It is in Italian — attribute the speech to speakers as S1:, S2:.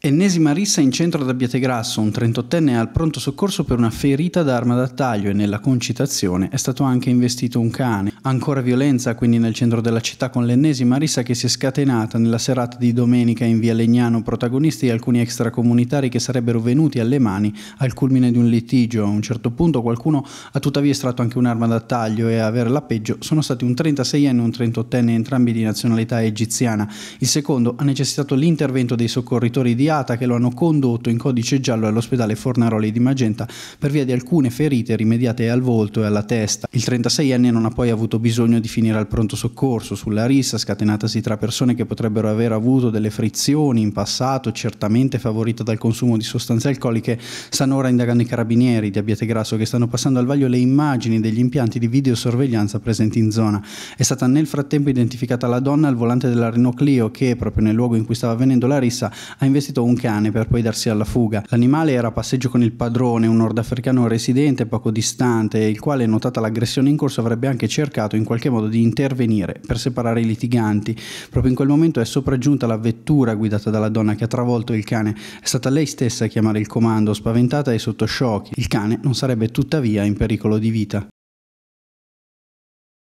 S1: Ennesima rissa in centro ad Abbiategrasso, un 38enne è al pronto soccorso per una ferita d'arma arma da taglio e nella concitazione è stato anche investito un cane. Ancora violenza quindi nel centro della città con l'ennesima rissa che si è scatenata nella serata di domenica in via Legnano, protagonisti alcuni extracomunitari che sarebbero venuti alle mani al culmine di un litigio. A un certo punto qualcuno ha tuttavia estratto anche un'arma da taglio e a avere la peggio sono stati un 36enne e un 38enne entrambi di nazionalità egiziana. Il secondo ha necessitato l'intervento dei soccorritori di immediata che lo hanno condotto in codice giallo all'ospedale Fornaroli di Magenta per via di alcune ferite rimediate al volto e alla testa. Il 36enne non ha poi avuto bisogno di finire al pronto soccorso sulla rissa scatenatasi tra persone che potrebbero aver avuto delle frizioni in passato, certamente favorita dal consumo di sostanze alcoliche, stanno ora indagando i carabinieri di Abbiate Grasso che stanno passando al vaglio le immagini degli impianti di videosorveglianza presenti in zona. È stata nel frattempo identificata la donna al volante della Renault Clio che, proprio nel luogo in cui stava avvenendo la rissa, ha investito inseguito un cane per poi darsi alla fuga. L'animale era a passeggio con il padrone, un nordafricano residente poco distante, il quale, notata l'aggressione in corso, avrebbe anche cercato in qualche modo di intervenire per separare i litiganti. Proprio in quel momento è sopraggiunta la vettura guidata dalla donna che ha travolto il cane. È stata lei stessa a chiamare il comando, spaventata e sotto shock. Il cane non sarebbe tuttavia in pericolo di vita.